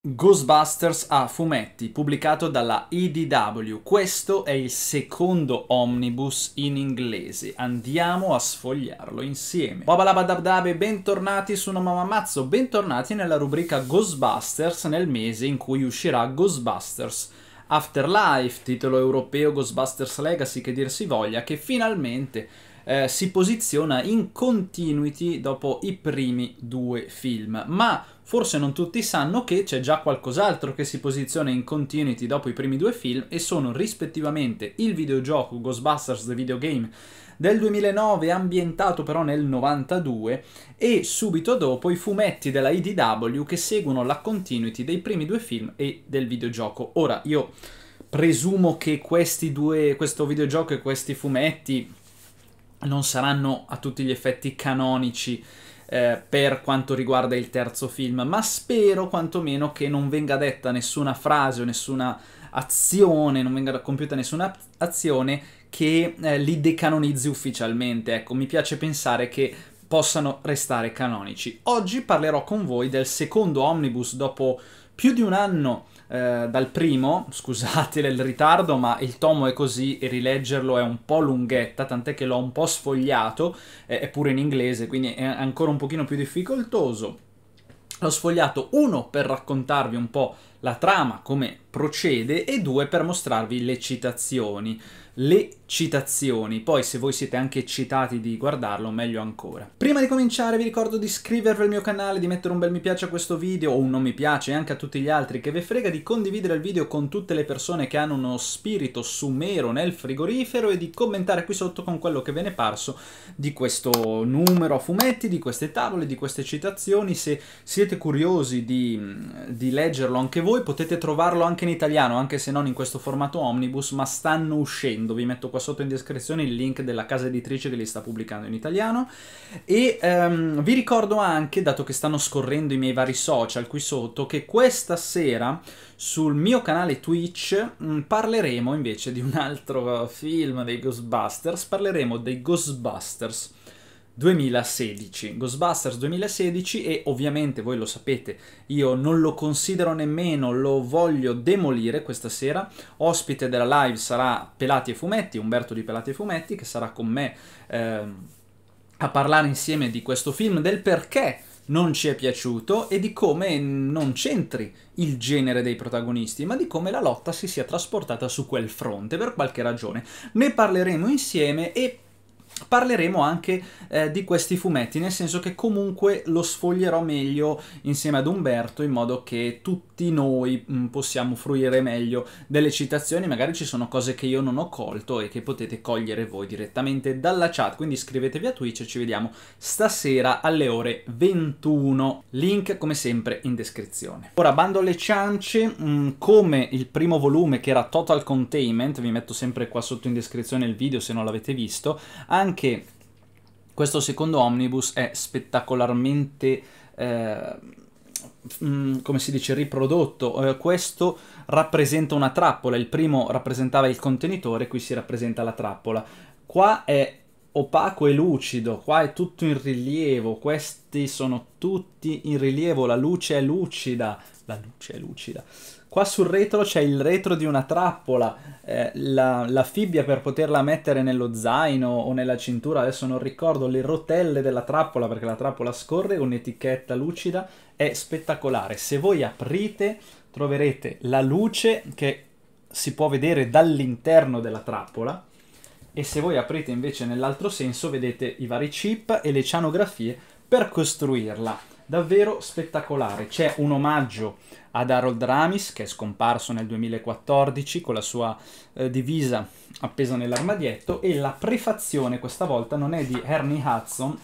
Ghostbusters a fumetti, pubblicato dalla IDW. Questo è il secondo omnibus in inglese. Andiamo a sfogliarlo insieme. Wabalabadabdabe, bentornati su No Mamma Mazzo, bentornati nella rubrica Ghostbusters nel mese in cui uscirà Ghostbusters Afterlife, titolo europeo Ghostbusters Legacy, che dir si voglia, che finalmente eh, si posiziona in continuity dopo i primi due film. Ma Forse non tutti sanno che c'è già qualcos'altro che si posiziona in continuity dopo i primi due film e sono rispettivamente il videogioco Ghostbusters The Videogame del 2009 ambientato però nel 92 e subito dopo i fumetti della IDW che seguono la continuity dei primi due film e del videogioco. Ora io presumo che questi due, questo videogioco e questi fumetti non saranno a tutti gli effetti canonici eh, per quanto riguarda il terzo film, ma spero quantomeno che non venga detta nessuna frase o nessuna azione, non venga compiuta nessuna azione che eh, li decanonizzi ufficialmente. Ecco, mi piace pensare che possano restare canonici. Oggi parlerò con voi del secondo omnibus dopo più di un anno eh, dal primo, scusate il ritardo, ma il tomo è così e rileggerlo è un po' lunghetta, tant'è che l'ho un po' sfogliato, eh, è pure in inglese, quindi è ancora un pochino più difficoltoso. L'ho sfogliato uno per raccontarvi un po' la trama, come procede, e due per mostrarvi le citazioni. Le citazioni, poi se voi siete anche eccitati di guardarlo meglio ancora. Prima di cominciare vi ricordo di iscrivervi al mio canale, di mettere un bel mi piace a questo video o un non mi piace e anche a tutti gli altri che ve frega, di condividere il video con tutte le persone che hanno uno spirito sumero nel frigorifero e di commentare qui sotto con quello che ve ne è parso di questo numero a fumetti, di queste tavole, di queste citazioni. Se siete curiosi di, di leggerlo anche voi potete trovarlo anche in italiano, anche se non in questo formato omnibus, ma stanno uscendo, vi metto qua qua sotto in descrizione il link della casa editrice che li sta pubblicando in italiano. E um, vi ricordo anche, dato che stanno scorrendo i miei vari social qui sotto, che questa sera sul mio canale Twitch mm, parleremo invece di un altro eh, film dei Ghostbusters, parleremo dei Ghostbusters 2016, Ghostbusters 2016 e ovviamente voi lo sapete, io non lo considero nemmeno, lo voglio demolire questa sera. Ospite della live sarà Pelati e Fumetti, Umberto di Pelati e Fumetti, che sarà con me eh, a parlare insieme di questo film, del perché non ci è piaciuto e di come non c'entri il genere dei protagonisti, ma di come la lotta si sia trasportata su quel fronte per qualche ragione. Ne parleremo insieme e Parleremo anche eh, di questi fumetti, nel senso che comunque lo sfoglierò meglio insieme ad Umberto in modo che tutti tutti noi mm, possiamo fruire meglio delle citazioni, magari ci sono cose che io non ho colto e che potete cogliere voi direttamente dalla chat, quindi iscrivetevi a Twitch e ci vediamo stasera alle ore 21. Link come sempre in descrizione. Ora bando alle ciance, mm, come il primo volume che era Total Containment, vi metto sempre qua sotto in descrizione il video se non l'avete visto, anche questo secondo omnibus è spettacolarmente... Eh, Mm, come si dice, riprodotto. Eh, questo rappresenta una trappola, il primo rappresentava il contenitore, qui si rappresenta la trappola. Qua è opaco e lucido, qua è tutto in rilievo, questi sono tutti in rilievo, la luce è lucida, la luce è lucida. Qua sul retro c'è il retro di una trappola, eh, la, la, fibbia per poterla mettere nello zaino o nella cintura, adesso non ricordo, le rotelle della trappola perché la trappola scorre, un'etichetta lucida è spettacolare. Se voi aprite troverete la luce che si può vedere dall'interno della trappola e se voi aprite invece nell'altro senso vedete i vari chip e le cianografie per costruirla. Davvero spettacolare. C'è un omaggio ad Harold Ramis che è scomparso nel 2014 con la sua eh, divisa appesa nell'armadietto e la prefazione questa volta non è di Ernie Hudson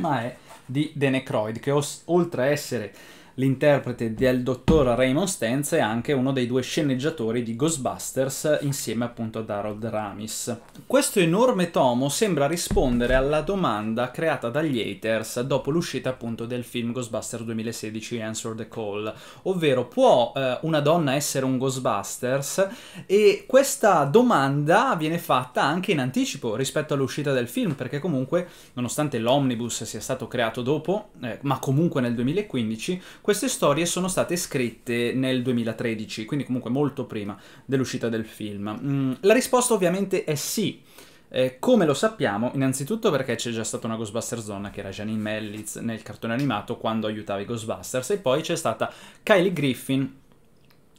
ma è di The Necroid, che os- oltre a essere l'interprete del dottor Raymond Stenz e anche uno dei due sceneggiatori di Ghostbusters insieme appunto ad Harold Ramis. Questo enorme tomo sembra rispondere alla domanda creata dagli haters dopo l'uscita appunto del film Ghostbusters 2016 Answer the Call, ovvero può eh, una donna essere un Ghostbusters? E questa domanda viene fatta anche in anticipo rispetto all'uscita del film perché comunque nonostante l'omnibus sia stato creato dopo, eh, ma comunque nel 2015, queste storie sono state scritte nel 2013, quindi comunque molto prima dell'uscita del film. Mm, la risposta ovviamente è sì. Eh, come lo sappiamo? Innanzitutto perché c'è già stata una Ghostbusters donna che era Janine Mellitz nel cartone animato quando aiutava i Ghostbusters e poi c'è stata Kylie Griffin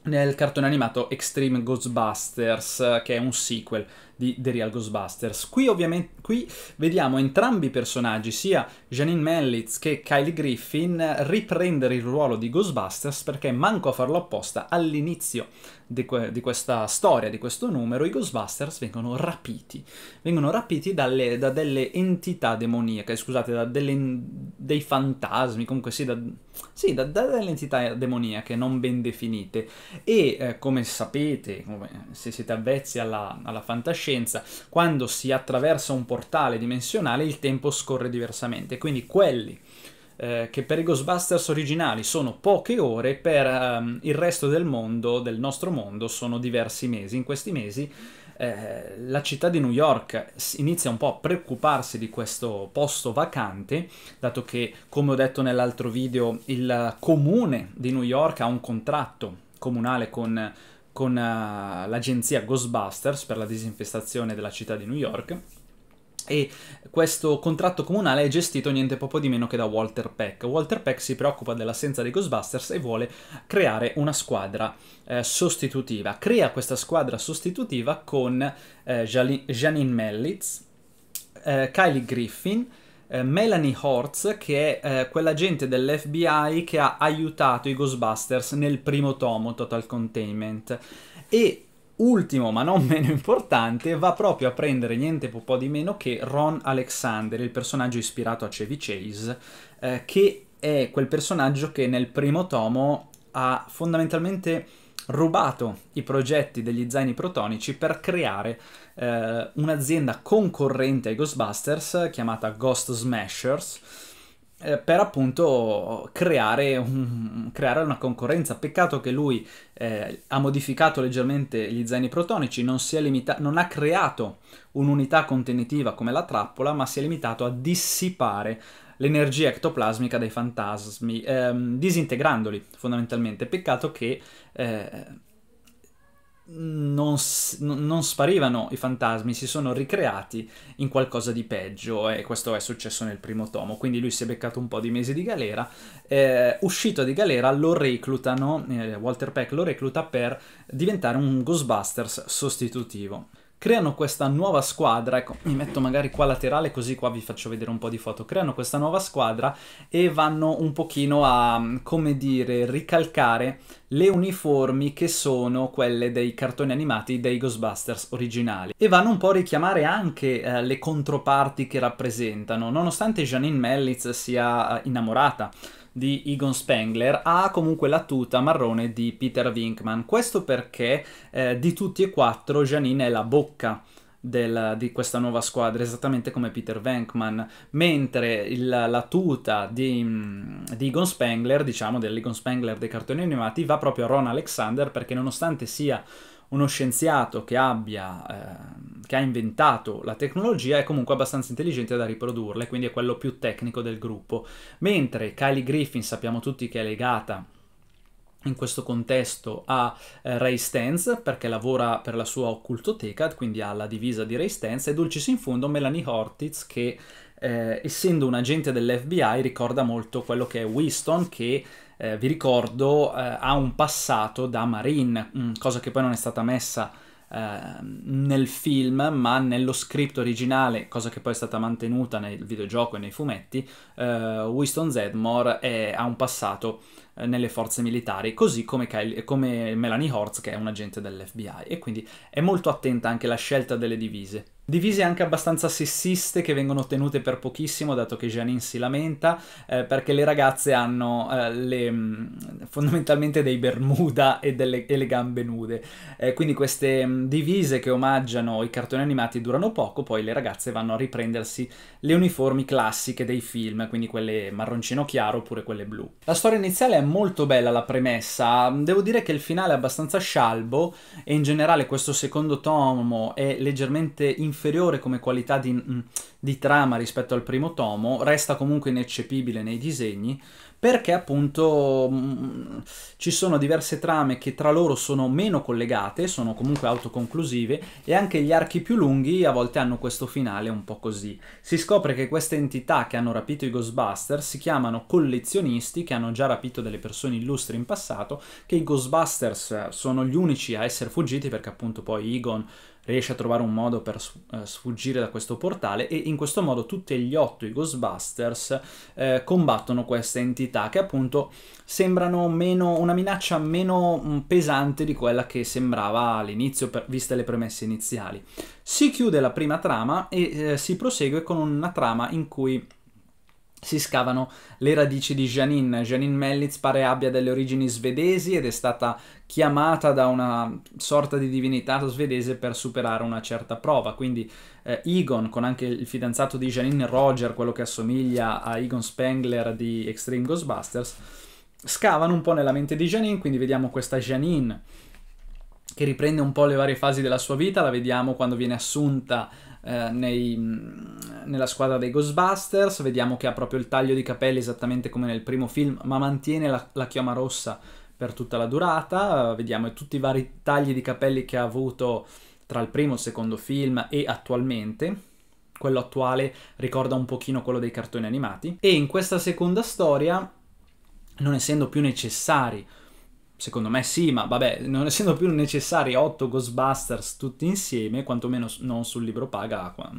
nel cartone animato Extreme Ghostbusters che è un sequel di The Real Ghostbusters. Qui ovviamente qui vediamo entrambi i personaggi, sia Janine Mellitz che Kylie Griffin, riprendere il ruolo di Ghostbusters perché manco a farlo apposta all'inizio di, que- di, questa storia, di questo numero, i Ghostbusters vengono rapiti. Vengono rapiti dalle, da delle entità demoniache, scusate, da delle, dei fantasmi, comunque sì, da, sì, da, da delle entità demoniache non ben definite. E eh, come sapete, come, se siete avvezzi alla, alla fantascienza, quando si attraversa un portale dimensionale il tempo scorre diversamente. Quindi quelli eh, che per i Ghostbusters originali sono poche ore, per um, il resto del mondo, del nostro mondo, sono diversi mesi. In questi mesi eh, la città di New York inizia un po' a preoccuparsi di questo posto vacante, dato che, come ho detto nell'altro video, il comune di New York ha un contratto comunale con, con uh, l'agenzia Ghostbusters per la disinfestazione della città di New York e questo contratto comunale è gestito niente poco di meno che da Walter Peck. Walter Peck si preoccupa dell'assenza dei Ghostbusters e vuole creare una squadra eh, sostitutiva. Crea questa squadra sostitutiva con eh, Janine Mellitz, eh, Kylie Griffin, eh, Melanie Hortz, che è eh, quell'agente dell'FBI che ha aiutato i Ghostbusters nel primo tomo Total Containment. E Ultimo, ma non meno importante, va proprio a prendere niente po' di meno che Ron Alexander, il personaggio ispirato a Chevy Chase, eh, che è quel personaggio che nel primo tomo ha fondamentalmente rubato i progetti degli zaini protonici per creare eh, un'azienda concorrente ai Ghostbusters chiamata Ghost Smashers eh, per appunto creare, un, creare, una concorrenza. Peccato che lui eh, ha modificato leggermente gli zaini protonici, non, limita- non ha creato un'unità contenitiva come la trappola, ma si è limitato a dissipare l'energia ectoplasmica dei fantasmi, ehm, disintegrandoli fondamentalmente. Peccato che eh, non, non, sparivano i fantasmi, si sono ricreati in qualcosa di peggio e questo è successo nel primo tomo, quindi lui si è beccato un po' di mesi di galera, eh, uscito di galera lo reclutano, eh, Walter Peck lo recluta per diventare un Ghostbusters sostitutivo creano questa nuova squadra, ecco mi metto magari qua laterale così qua vi faccio vedere un po' di foto, creano questa nuova squadra e vanno un pochino a, come dire, ricalcare le uniformi che sono quelle dei cartoni animati dei Ghostbusters originali e vanno un po' a richiamare anche eh, le controparti che rappresentano, nonostante Janine Mellitz sia eh, innamorata di Egon Spengler ha comunque la tuta marrone di Peter Winkman. Questo perché eh, di tutti e quattro Janine è la bocca. Del, di questa nuova squadra, esattamente come Peter Venkman, mentre il, la tuta di, mm, di Egon Spengler, diciamo dell'Egon Spengler dei cartoni animati, va proprio a Ron Alexander perché nonostante sia uno scienziato che abbia, eh, che ha inventato la tecnologia è comunque abbastanza intelligente da riprodurla e quindi è quello più tecnico del gruppo. Mentre Kylie Griffin sappiamo tutti che è legata in questo contesto a eh, Ray Stance perché lavora per la sua occultoteca, quindi ha la divisa di Ray Stance e Dulcis in fondo Melanie Hortiz che eh, essendo un agente dell'FBI ricorda molto quello che è Winston che eh, vi ricordo, eh, ha un passato da Marine, mm, cosa che poi non è stata messa ehm, nel film, ma nello script originale, cosa che poi è stata mantenuta nel videogioco e nei fumetti, eh, Winston Zedmore è, eh, ha un passato eh, nelle forze militari, così come, Kylie, come Melanie Hortz che è un agente dell'FBI e quindi è molto attenta anche alla scelta delle divise. Divise anche abbastanza sessiste che vengono tenute per pochissimo, dato che Janine si lamenta, eh, perché le ragazze hanno eh, le, mm, fondamentalmente dei bermuda e, delle, e le gambe nude. Eh, quindi queste mm, divise che omaggiano i cartoni animati durano poco, poi le ragazze vanno a riprendersi le uniformi classiche dei film, quindi quelle marroncino chiaro oppure quelle blu. La storia iniziale è molto bella la premessa, devo dire che il finale è abbastanza scialbo e in generale questo secondo tomo è leggermente inferiore come qualità di, mm, di trama rispetto al primo tomo, resta comunque ineccepibile nei disegni, perché appunto mh, mm, ci sono diverse trame che tra loro sono meno collegate, sono comunque autoconclusive e anche gli archi più lunghi a volte hanno questo finale un po' così. Si scopre che queste entità che hanno rapito i Ghostbusters si chiamano collezionisti che hanno già rapito delle persone illustri in passato, che i Ghostbusters sono gli unici a essere fuggiti perché appunto poi Egon riesce a trovare un modo per eh, sfuggire da questo portale e in questo modo tutti gli otto i Ghostbusters eh, combattono queste entità che appunto sembrano meno, una minaccia meno mm, pesante di quella che sembrava all'inizio viste le premesse iniziali. Si chiude la prima trama e eh, si prosegue con una trama in cui si scavano le radici di Janine. Janine Mellitz pare abbia delle origini svedesi ed è stata chiamata da una sorta di divinità svedese per superare una certa prova. Quindi eh, Egon, con anche il fidanzato di Janine Roger, quello che assomiglia a Egon Spengler di Extreme Ghostbusters, scavano un po' nella mente di Janine, quindi vediamo questa Janine che riprende un po' le varie fasi della sua vita, la vediamo quando viene assunta eh, nei, mm, nella squadra dei Ghostbusters, vediamo che ha proprio il taglio di capelli esattamente come nel primo film, ma mantiene la, la chioma rossa per tutta la durata, vediamo tutti i vari tagli di capelli che ha avuto tra il primo e il secondo film e attualmente. Quello attuale ricorda un pochino quello dei cartoni animati. E in questa seconda storia, non essendo più necessari Secondo me sì, ma vabbè, non essendo più necessari 8 Ghostbusters tutti insieme, quantomeno non sul libro paga mm,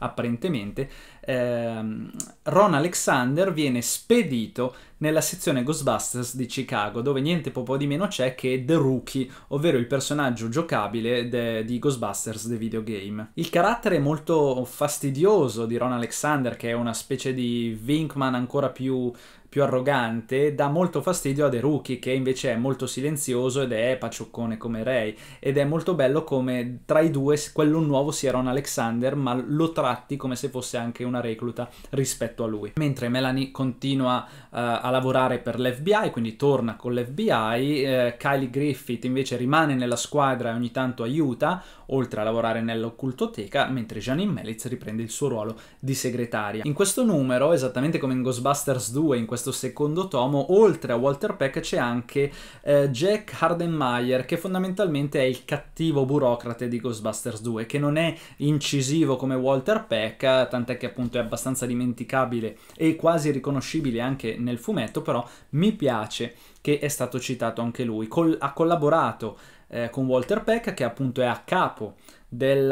apparentemente, ehm, Ron Alexander viene spedito nella sezione Ghostbusters di Chicago, dove niente po' di meno c'è che The Rookie, ovvero il personaggio giocabile de, di Ghostbusters The Videogame. Il carattere molto fastidioso di Ron Alexander, che è una specie di Winkman ancora più più arrogante, dà molto fastidio a De Rookie, che invece è molto silenzioso ed è pacioccone come Ray. Ed è molto bello come tra i due quello nuovo sia Ron Alexander, ma lo tratti come se fosse anche una recluta rispetto a lui. Mentre Melanie continua uh, a lavorare per l'FBI, quindi torna con l'FBI, uh, eh, Kylie Griffith invece rimane nella squadra e ogni tanto aiuta, oltre a lavorare nell'occultoteca, mentre Janine Melitz riprende il suo ruolo di segretaria. In questo numero, esattamente come in Ghostbusters 2, in questo questo secondo tomo, oltre a Walter Peck c'è anche eh, Jack Hardenmeyer, che fondamentalmente è il cattivo burocrate di Ghostbusters 2, che non è incisivo come Walter Peck, tant'è che appunto è abbastanza dimenticabile e quasi riconoscibile anche nel fumetto, però mi piace che è stato citato anche lui. Col ha collaborato eh, con Walter Peck, che appunto è a capo del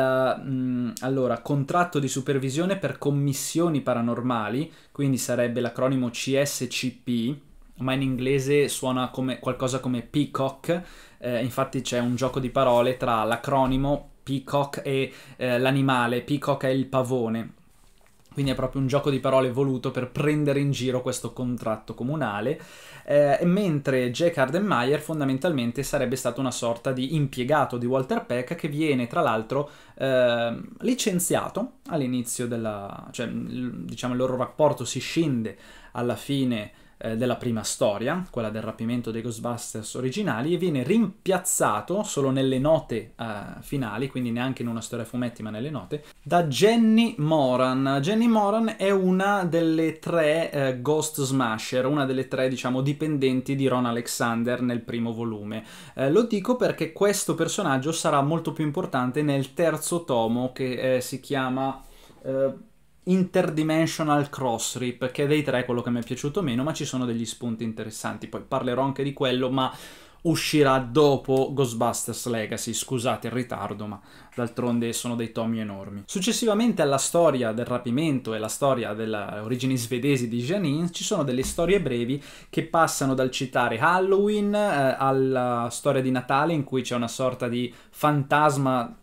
mh, mm, allora, contratto di supervisione per commissioni paranormali, quindi sarebbe l'acronimo CSCP, ma in inglese suona come qualcosa come Peacock, eh, infatti c'è un gioco di parole tra l'acronimo Peacock e eh, l'animale, Peacock è il pavone, quindi è proprio un gioco di parole voluto per prendere in giro questo contratto comunale, eh, mentre Jack Hardenmeyer fondamentalmente sarebbe stato una sorta di impiegato di Walter Peck che viene tra l'altro eh, licenziato all'inizio della... cioè diciamo il loro rapporto si scinde alla fine eh, della prima storia, quella del rapimento dei Ghostbusters originali, e viene rimpiazzato solo nelle note eh, finali, quindi neanche in una storia a fumetti ma nelle note, da Jenny Moran. Jenny Moran è una delle tre eh, Ghost Smasher, una delle tre diciamo dipendenti di Ron Alexander nel primo volume. Eh, lo dico perché questo personaggio sarà molto più importante nel terzo tomo che eh, si chiama... Eh, Interdimensional Cross Rip, che è dei tre quello che mi è piaciuto meno, ma ci sono degli spunti interessanti, poi parlerò anche di quello, ma uscirà dopo Ghostbusters Legacy, scusate il ritardo, ma d'altronde sono dei tomi enormi. Successivamente alla storia del rapimento e alla storia delle origini svedesi di Janine, ci sono delle storie brevi che passano dal citare Halloween eh, alla storia di Natale in cui c'è una sorta di fantasma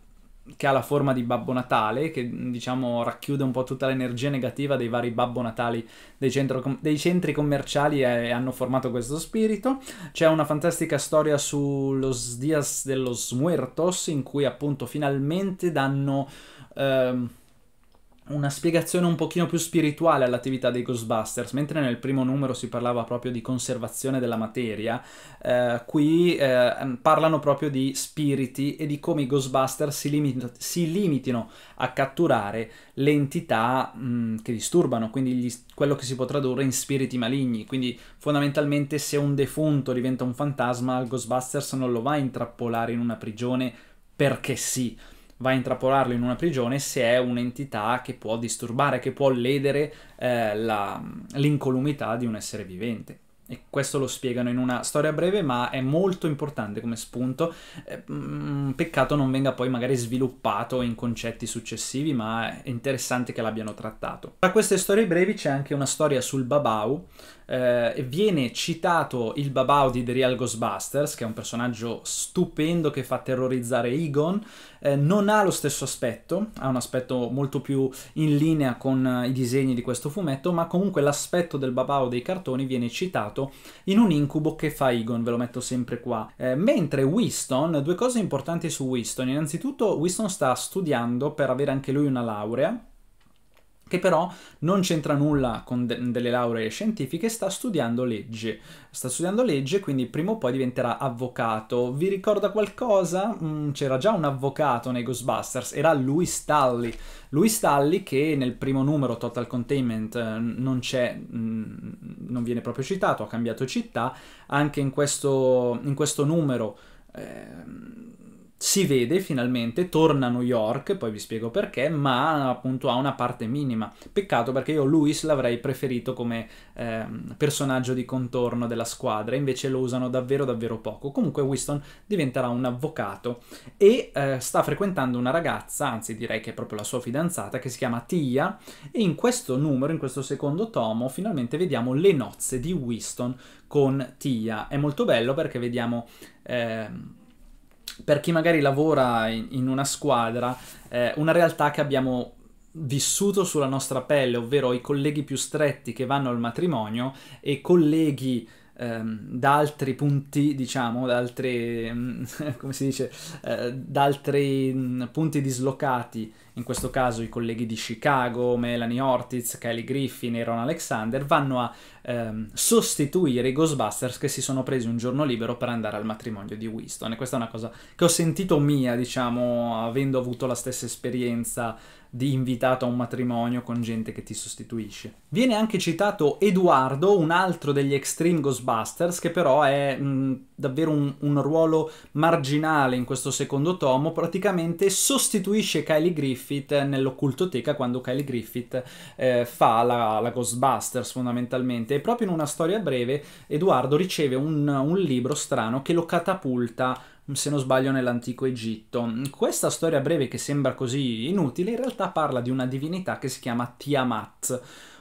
che ha la forma di Babbo Natale, che diciamo racchiude un po' tutta l'energia negativa dei vari Babbo Natali dei, com- dei centri commerciali e hanno formato questo spirito. C'è una fantastica storia su Los Dias de los Muertos, in cui appunto finalmente danno... Ehm, una spiegazione un pochino più spirituale all'attività dei Ghostbusters, mentre nel primo numero si parlava proprio di conservazione della materia, eh, qui eh, parlano proprio di spiriti e di come i Ghostbusters si, limit- si limitino a catturare le entità mh, mm, che disturbano, quindi gli, quello che si può tradurre in spiriti maligni, quindi fondamentalmente se un defunto diventa un fantasma, il Ghostbusters non lo va a intrappolare in una prigione perché sì va a intrappolarlo in una prigione se è un'entità che può disturbare, che può ledere eh, l'incolumità di un essere vivente. E questo lo spiegano in una storia breve, ma è molto importante come spunto. Eh, mm, peccato non venga poi magari sviluppato in concetti successivi, ma è interessante che l'abbiano trattato. Tra queste storie brevi c'è anche una storia sul Babau, eh, viene citato il Babaudi di The Real Ghostbusters, che è un personaggio stupendo che fa terrorizzare Egon, eh, non ha lo stesso aspetto, ha un aspetto molto più in linea con eh, i disegni di questo fumetto, ma comunque l'aspetto del Babao dei cartoni viene citato in un incubo che fa Egon, ve lo metto sempre qua. Eh, mentre Winston, due cose importanti su Winston, innanzitutto Winston sta studiando per avere anche lui una laurea, che però non c'entra nulla con de delle lauree scientifiche, sta studiando legge. Sta studiando legge, quindi prima o poi diventerà avvocato. Vi ricorda qualcosa? Mm, c'era già un avvocato nei Ghostbusters, era lui Stalli. Lui Stalli che nel primo numero Total Containment eh, non c'è, mm, non viene proprio citato, ha cambiato città. Anche in questo, in questo numero... Eh, si vede finalmente, torna a New York, poi vi spiego perché, ma appunto ha una parte minima. Peccato perché io Luis l'avrei preferito come eh, personaggio di contorno della squadra, invece lo usano davvero davvero poco. Comunque Winston diventerà un avvocato e eh, sta frequentando una ragazza, anzi direi che è proprio la sua fidanzata, che si chiama Tia e in questo numero, in questo secondo tomo, finalmente vediamo le nozze di Winston con Tia. È molto bello perché vediamo... Eh, per chi magari lavora in, in una squadra, eh, una realtà che abbiamo vissuto sulla nostra pelle, ovvero i colleghi più stretti che vanno al matrimonio e colleghi ehm, da altri punti, diciamo, da altri, come si dice, eh, da altri mm, punti dislocati in questo caso i colleghi di Chicago, Melanie Ortiz, Kelly Griffin e Ron Alexander, vanno a ehm, sostituire i Ghostbusters che si sono presi un giorno libero per andare al matrimonio di Winston. E questa è una cosa che ho sentito mia, diciamo, avendo avuto la stessa esperienza di invitato a un matrimonio con gente che ti sostituisce. Viene anche citato Eduardo, un altro degli Extreme Ghostbusters, che però è mh, mm, davvero un, un ruolo marginale in questo secondo tomo, praticamente sostituisce Kylie Griffin Griffith nell'occultoteca quando Kylie Griffith eh, fa la, la, Ghostbusters fondamentalmente e proprio in una storia breve Edoardo riceve un, un libro strano che lo catapulta se non sbaglio, nell'antico Egitto. Questa storia breve, che sembra così inutile, in realtà parla di una divinità che si chiama Tiamat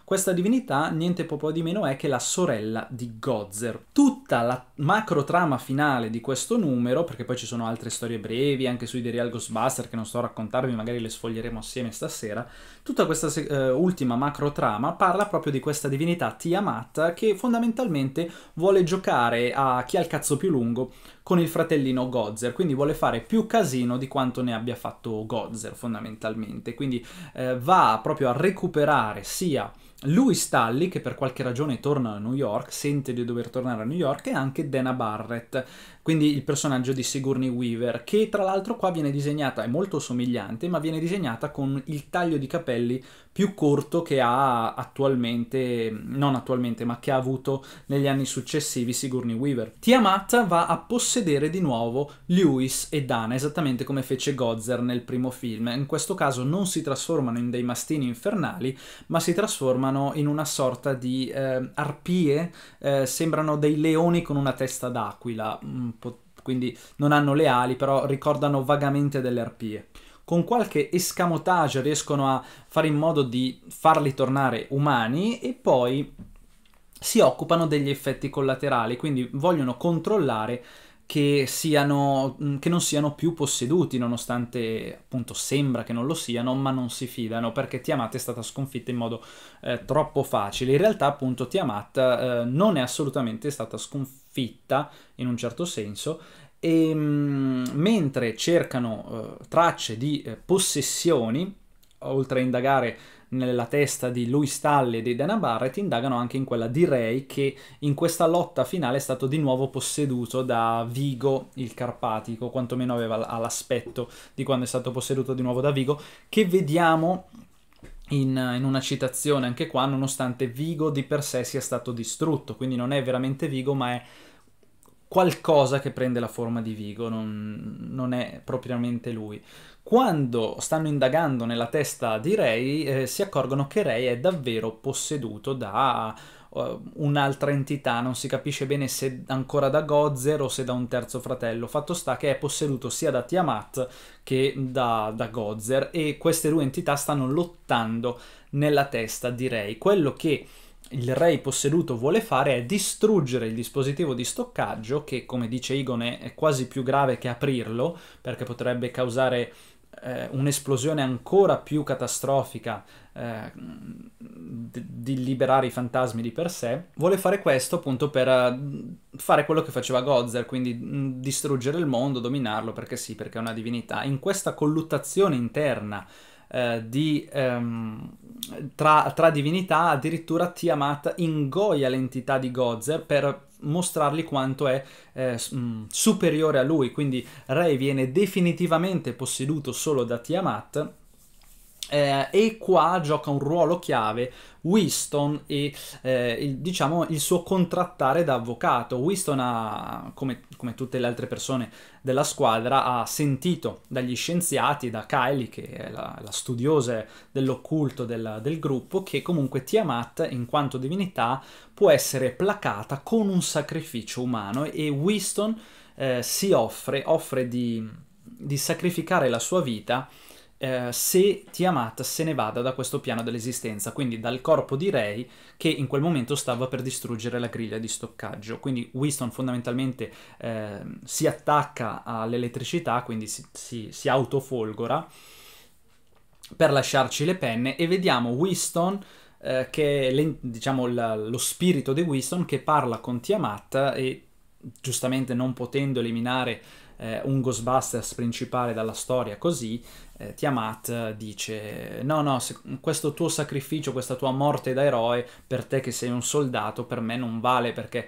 questa divinità niente po' di meno è che la sorella di Gozer. Tutta la macro trama finale di questo numero, perché poi ci sono altre storie brevi anche sui The Real Ghostbuster che non sto a raccontarvi, magari le sfoglieremo assieme stasera, tutta questa eh, ultima macro trama parla proprio di questa divinità Tiamat che fondamentalmente vuole giocare a chi ha il cazzo più lungo con il fratellino Gozer, quindi vuole fare più casino di quanto ne abbia fatto Gozer fondamentalmente, quindi eh, va proprio a recuperare sia lui Stalli, che per qualche ragione torna a New York, sente di dover tornare a New York, e anche Dana Barrett, quindi il personaggio di Sigourney Weaver, che tra l'altro qua viene disegnata, è molto somigliante, ma viene disegnata con il taglio di capelli più corto che ha attualmente, non attualmente, ma che ha avuto negli anni successivi Sigourney Weaver. Tiamat va a possedere di nuovo Lewis e Dana, esattamente come fece Gozer nel primo film. In questo caso non si trasformano in dei mastini infernali, ma si trasformano in una sorta di eh, arpie, eh, sembrano dei leoni con una testa d'aquila, po- quindi non hanno le ali, però ricordano vagamente delle arpie. Con qualche escamotage riescono a fare in modo di farli tornare umani e poi si occupano degli effetti collaterali, quindi vogliono controllare che, siano, mm, che non siano più posseduti, nonostante appunto sembra che non lo siano, ma non si fidano perché Tiamat è stata sconfitta in modo eh, troppo facile. In realtà appunto Tiamat eh, non è assolutamente stata sconfitta in un certo senso e mh, mm, mentre cercano eh, tracce di eh, possessioni, oltre a indagare nella testa di Louis Stanley e di Dana Barrett, indagano anche in quella di Ray che in questa lotta finale è stato di nuovo posseduto da Vigo il Carpatico, quantomeno aveva l'aspetto di quando è stato posseduto di nuovo da Vigo, che vediamo in, in, una citazione anche qua, nonostante Vigo di per sé sia stato distrutto, quindi non è veramente Vigo, ma è qualcosa che prende la forma di Vigo, non, non è propriamente lui. Quando stanno indagando nella testa di Ray, eh, si accorgono che Ray è davvero posseduto da uh, un'altra entità, non si capisce bene se ancora da Gozer o se da un terzo fratello. Fatto sta che è posseduto sia da Tiamat che da, da Gozer e queste due entità stanno lottando nella testa di Ray. Quello che il Ray posseduto vuole fare è distruggere il dispositivo di stoccaggio che, come dice Igone, è quasi più grave che aprirlo perché potrebbe causare eh, un'esplosione ancora più catastrofica eh, di liberare i fantasmi di per sé, vuole fare questo appunto per eh, fare quello che faceva Gozer, quindi mm, distruggere il mondo, dominarlo perché sì, perché è una divinità. In questa colluttazione interna eh, di, ehm, tra, tra divinità, addirittura Tiamat ingoia l'entità di Gozer per mostrargli quanto è eh, mm, superiore a lui, quindi Rey viene definitivamente posseduto solo da Tiamat eh, e qua gioca un ruolo chiave Winston e eh, il, diciamo il suo contrattare da avvocato. Winston ha, come, come, tutte le altre persone della squadra, ha sentito dagli scienziati, da Kylie che è la, la studiosa dell'occulto del, del gruppo, che comunque Tiamat in quanto divinità può essere placata con un sacrificio umano e Winston eh, si offre, offre di, di sacrificare la sua vita eh, se Tiamat se ne vada da questo piano dell'esistenza, quindi dal corpo di Rey che in quel momento stava per distruggere la griglia di stoccaggio. Quindi Winston fondamentalmente eh, si attacca all'elettricità, quindi si, si, si autofolgora per lasciarci le penne e vediamo Winston eh, che è diciamo la, lo spirito di Winston che parla con Tiamat e giustamente non potendo eliminare eh, un Ghostbusters principale dalla storia così, eh, Tiamat dice no no, questo tuo sacrificio, questa tua morte da eroe, per te che sei un soldato, per me non vale perché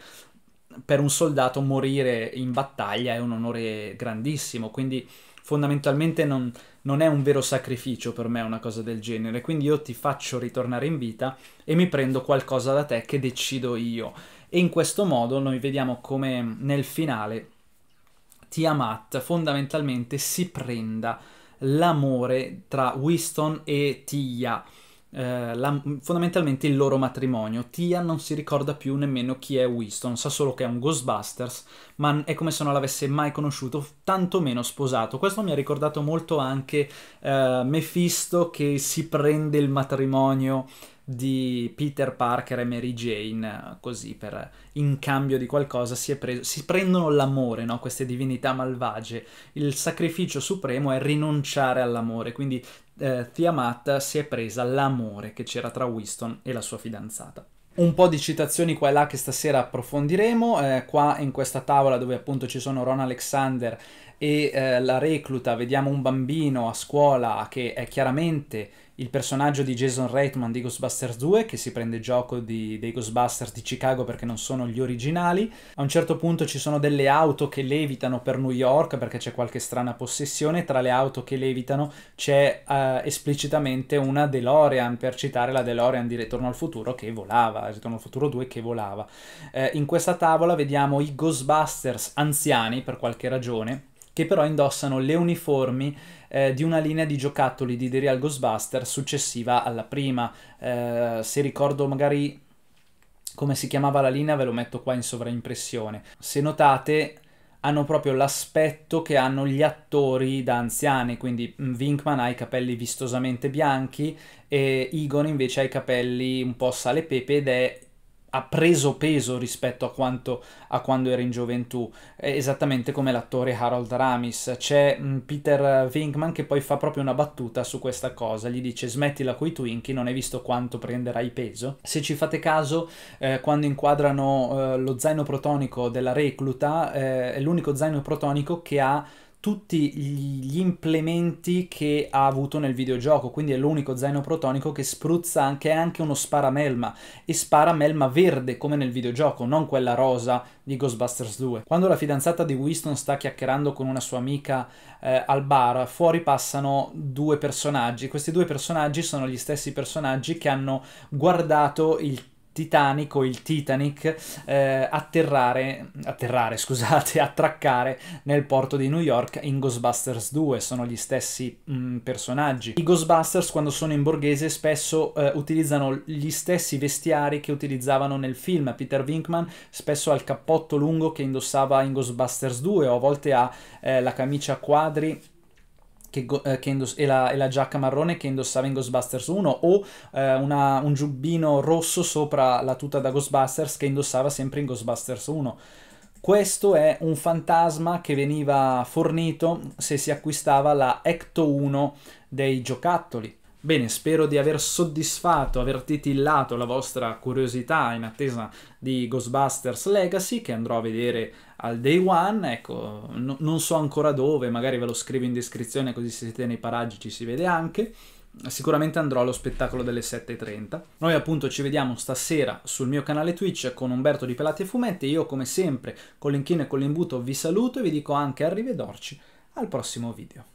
per un soldato morire in battaglia è un onore grandissimo, quindi fondamentalmente non, non, è un vero sacrificio per me una cosa del genere, quindi io ti faccio ritornare in vita e mi prendo qualcosa da te che decido io. E in questo modo noi vediamo come nel finale Tiamat fondamentalmente si prenda l'amore tra Winston e Tia. Eh, la, fondamentalmente il loro matrimonio. Tia non si ricorda più nemmeno chi è Winston, sa solo che è un Ghostbusters, ma è come se non l'avesse mai conosciuto, tantomeno sposato. Questo mi ha ricordato molto anche eh, Mephisto che si prende il matrimonio di Peter Parker e Mary Jane, così per, in cambio di qualcosa si, preso, si prendono l'amore, no? queste divinità malvagie. Il sacrificio supremo è rinunciare all'amore, quindi eh, Tiamat si è presa l'amore che c'era tra Winston e la sua fidanzata. Un po' di citazioni qua e là che stasera approfondiremo, eh, qua in questa tavola dove appunto ci sono Ron Alexander e eh, la recluta, vediamo un bambino a scuola che è chiaramente il personaggio di Jason Reitman di Ghostbusters 2 che si prende gioco di, dei Ghostbusters di Chicago perché non sono gli originali. A un certo punto ci sono delle auto che levitano per New York perché c'è qualche strana possessione. Tra le auto che levitano c'è eh, esplicitamente una DeLorean per citare la DeLorean di Ritorno al futuro che volava, Ritorno al futuro 2 che volava. Eh, in questa tavola vediamo i Ghostbusters anziani per qualche ragione che però indossano le uniformi eh, di una linea di giocattoli di The Real Ghostbusters successiva alla prima. Eh, se ricordo magari come si chiamava la linea ve lo metto qua in sovraimpressione. Se notate hanno proprio l'aspetto che hanno gli attori da anziani, quindi Winkman mm, ha i capelli vistosamente bianchi e Egon invece ha i capelli un po' sale pepe ed è ha preso peso rispetto a quanto a quando era in gioventù, esattamente come l'attore Harold Ramis. C'è mm, Peter Winkman che poi fa proprio una battuta su questa cosa, gli dice smettila coi Twinkie, non hai visto quanto prenderai peso. Se ci fate caso, eh, quando inquadrano eh, lo zaino protonico della recluta, eh, è l'unico zaino protonico che ha tutti gli implementi che ha avuto nel videogioco, quindi è l'unico zaino protonico che spruzza anche, anche uno sparamelma, e spara melma verde come nel videogioco, non quella rosa di Ghostbusters 2. Quando la fidanzata di Winston sta chiacchierando con una sua amica eh, al bar, fuori passano due personaggi, questi due personaggi sono gli stessi personaggi che hanno guardato il Titanic o il Titanic eh, atterrare, atterrare, scusate, attraccare nel porto di New York in Ghostbusters 2, sono gli stessi mh, mm, personaggi. I Ghostbusters quando sono in borghese spesso eh, utilizzano gli stessi vestiari che utilizzavano nel film, Peter Winkman spesso ha il cappotto lungo che indossava in Ghostbusters 2 o a volte ha eh, la camicia a quadri che, eh, che e, la, e, la, giacca marrone che indossava in Ghostbusters 1 o eh, una, un giubbino rosso sopra la tuta da Ghostbusters che indossava sempre in Ghostbusters 1. Questo è un fantasma che veniva fornito se si acquistava la Ecto 1 dei giocattoli. Bene, spero di aver soddisfatto, aver titillato la vostra curiosità in attesa di Ghostbusters Legacy che andrò a vedere al day one, ecco, no, non so ancora dove, magari ve lo scrivo in descrizione così se siete nei paraggi ci si vede anche. Sicuramente andrò allo spettacolo delle 7.30. Noi appunto ci vediamo stasera sul mio canale Twitch con Umberto di Pelati e Fumetti. Io come sempre con l'inchino e con l'imbuto vi saluto e vi dico anche arrivederci al prossimo video.